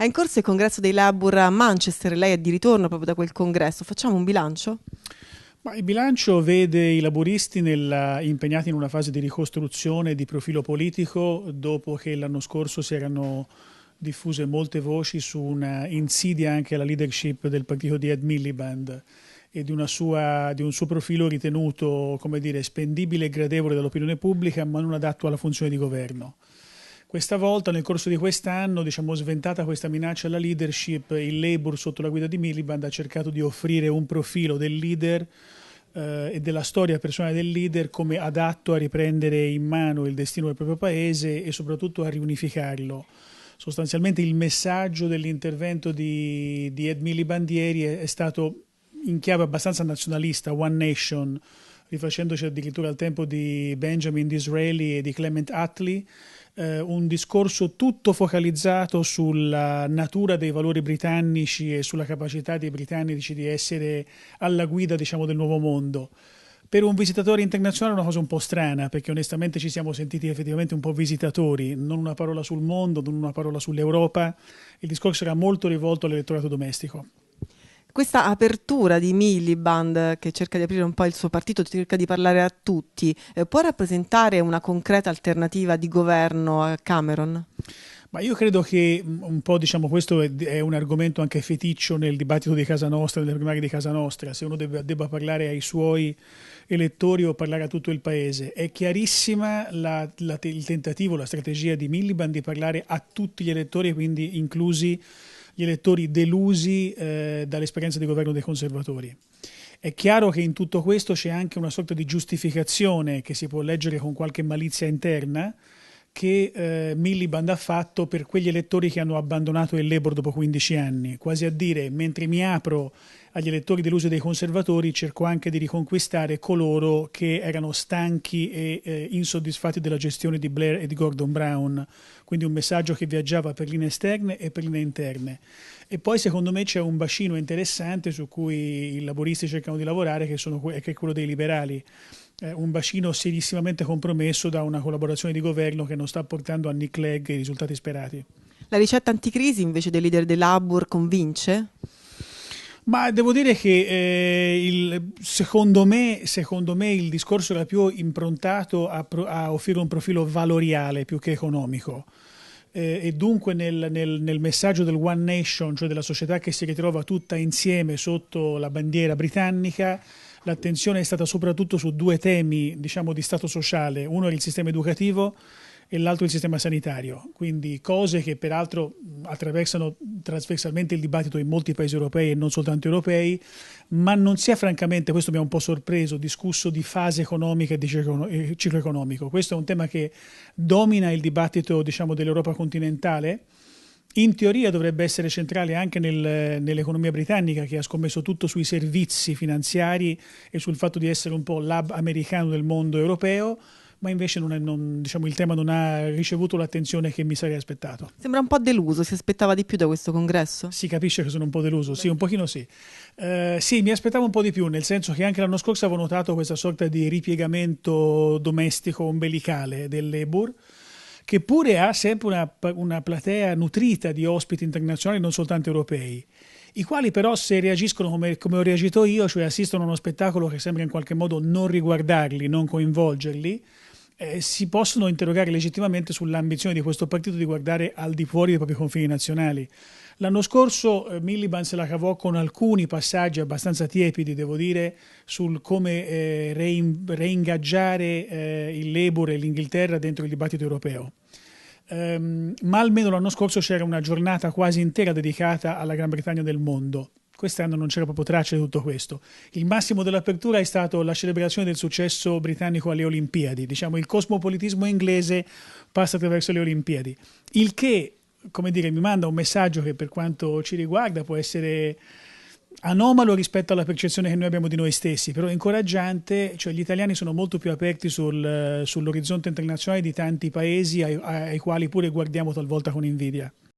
È in corso il congresso dei Labour a Manchester, lei è di ritorno proprio da quel congresso. Facciamo un bilancio? Ma il bilancio vede i laburisti nel, impegnati in una fase di ricostruzione di profilo politico dopo che l'anno scorso si erano diffuse molte voci su una insidia anche alla leadership del partito di Ed Miliband e di, sua, di, un suo profilo ritenuto come dire, spendibile e gradevole dall'opinione pubblica ma non adatto alla funzione di governo. Questa volta, nel corso di quest'anno, diciamo, sventata questa minaccia alla leadership, il Labour sotto la guida di Miliband ha cercato di offrire un profilo del leader eh, e della storia personale del leader come adatto a riprendere in mano il destino del proprio paese e soprattutto a riunificarlo. Sostanzialmente il messaggio dell'intervento di, di Ed Milibandieri è, è stato in chiave abbastanza nazionalista, One Nation, rifacendoci addirittura al tempo di Benjamin Disraeli e di Clement Attlee, eh, un discorso tutto focalizzato sulla natura dei valori britannici e sulla capacità dei britannici di essere alla guida diciamo, del nuovo mondo. Per un visitatore internazionale è una cosa un po' strana, perché onestamente ci siamo sentiti effettivamente un po' visitatori, non una parola sul mondo, non una parola sull'Europa. Il discorso era molto rivolto all'elettorato domestico questa apertura di Miliband che cerca di aprire un po' il suo partito, cerca di parlare a tutti, eh, può rappresentare una concreta alternativa di governo a Cameron? Ma io credo che mm, un po' diciamo questo è un argomento anche feticcio nel dibattito di casa nostra, nelle primarie di casa nostra, se uno debba, debba parlare ai suoi elettori o parlare a tutto il paese. È chiarissima la, la, il tentativo, la strategia di Miliband di parlare a tutti gli elettori, quindi inclusi gli elettori delusi eh, dall'esperienza di governo dei conservatori. È chiaro che in tutto questo c'è anche una sorta di giustificazione che si può leggere con qualche malizia interna, che eh, Miliband ha fatto per quegli elettori che hanno abbandonato il Labour dopo 15 anni, quasi a dire mentre mi apro agli elettori delusi dei conservatori cerco anche di riconquistare coloro che erano stanchi e eh, insoddisfatti della gestione di Blair e di Gordon Brown, quindi un messaggio che viaggiava per linee esterne e per linee interne. E poi secondo me c'è un bacino interessante su cui i laboristi cercano di lavorare che, sono, che è quello dei liberali eh, un bacino serissimamente compromesso da una collaborazione di governo che non sta portando a Nick Clegg i risultati sperati. La ricetta anticrisi invece del leader dell'Abur convince? Ma devo dire che eh, il, secondo, me, secondo, me, il discorso era più improntato a, pro, a offrire un profilo valoriale più che economico eh, e dunque nel, nel, nel, messaggio del One Nation, cioè della società che si ritrova tutta insieme sotto la bandiera britannica, l'attenzione è stata soprattutto su due temi diciamo, di stato sociale, uno è il sistema educativo e l'altro il sistema sanitario, quindi cose che peraltro attraversano trasversalmente il dibattito in molti paesi europei e non soltanto europei, ma non si è francamente, questo mi ha un po' sorpreso, discusso di fase economica e di eh, ciclo economico. Questo è un tema che domina il dibattito diciamo, dell'Europa continentale. In teoria dovrebbe essere centrale anche nel, nell'economia britannica che ha scommesso tutto sui servizi finanziari e sul fatto di essere un po' l'hub americano del mondo europeo, ma invece non è, non, diciamo, il tema non ha ricevuto l'attenzione che mi sarei aspettato. Sembra un po' deluso, si aspettava di più da questo congresso? Si capisce che sono un po' deluso, sì, un pochino sì. Uh, sì, mi aspettavo un po' di più, nel senso che anche l'anno scorso avevo notato questa sorta di ripiegamento domestico ombelicale dell'Ebur che pure ha sempre una, una platea nutrita di ospiti internazionali, non soltanto europei i quali però se reagiscono come, come, ho reagito io, cioè assistono a uno spettacolo che sembra in qualche modo non riguardarli, non coinvolgerli, eh, si possono interrogare legittimamente sull'ambizione di questo partito di guardare al di fuori dei propri confini nazionali. L'anno scorso eh, Miliband se la cavò con alcuni passaggi abbastanza tiepidi, devo dire, sul come eh, rein, reingaggiare eh, il Labour e l'Inghilterra dentro il dibattito europeo. Um, ma almeno l'anno scorso c'era una giornata quasi intera dedicata alla Gran Bretagna del mondo. Quest'anno non c'era proprio traccia di tutto questo. Il massimo dell'apertura è stato la celebrazione del successo britannico alle Olimpiadi. Diciamo, il cosmopolitismo inglese passa attraverso le Olimpiadi. Il che, come dire, mi manda un messaggio che per quanto ci riguarda può essere anomalo rispetto alla percezione che noi abbiamo di noi stessi, però incoraggiante, cioè gli italiani sono molto più aperti sul, sull'orizzonte internazionale di tanti paesi ai, ai quali pure guardiamo talvolta con invidia.